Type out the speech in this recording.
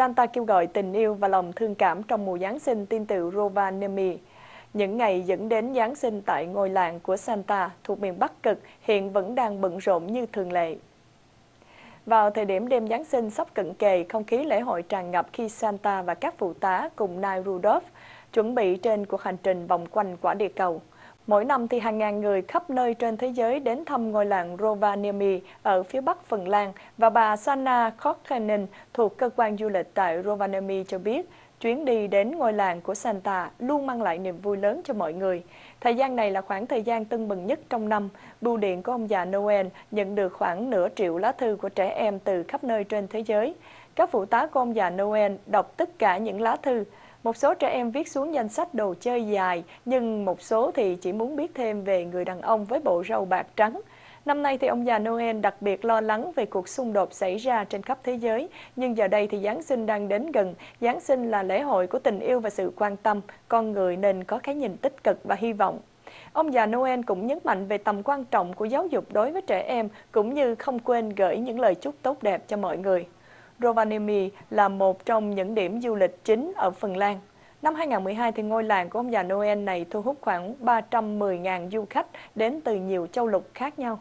Santa kêu gọi tình yêu và lòng thương cảm trong mùa Giáng sinh tin tự Rovaniemi. Những ngày dẫn đến Giáng sinh tại ngôi làng của Santa thuộc miền Bắc Cực hiện vẫn đang bận rộn như thường lệ. Vào thời điểm đêm Giáng sinh sắp cận kề, không khí lễ hội tràn ngập khi Santa và các phụ tá cùng Nai Rudolph chuẩn bị trên cuộc hành trình vòng quanh quả địa cầu – Mỗi năm thì hàng ngàn người khắp nơi trên thế giới đến thăm ngôi làng Rovaniemi ở phía bắc Phần Lan và bà Sanna Kokkanen thuộc cơ quan du lịch tại Rovaniemi cho biết chuyến đi đến ngôi làng của Santa luôn mang lại niềm vui lớn cho mọi người. Thời gian này là khoảng thời gian tưng bừng nhất trong năm. Bưu điện của ông già Noel nhận được khoảng nửa triệu lá thư của trẻ em từ khắp nơi trên thế giới. Các phụ tá của ông già Noel đọc tất cả những lá thư một số trẻ em viết xuống danh sách đồ chơi dài, nhưng một số thì chỉ muốn biết thêm về người đàn ông với bộ râu bạc trắng. Năm nay thì ông già Noel đặc biệt lo lắng về cuộc xung đột xảy ra trên khắp thế giới, nhưng giờ đây thì Giáng sinh đang đến gần. Giáng sinh là lễ hội của tình yêu và sự quan tâm, con người nên có cái nhìn tích cực và hy vọng. Ông già Noel cũng nhấn mạnh về tầm quan trọng của giáo dục đối với trẻ em, cũng như không quên gửi những lời chúc tốt đẹp cho mọi người. Rovaniemi là một trong những điểm du lịch chính ở Phần Lan. Năm 2012, thì ngôi làng của ông già Noel này thu hút khoảng 310.000 du khách đến từ nhiều châu lục khác nhau.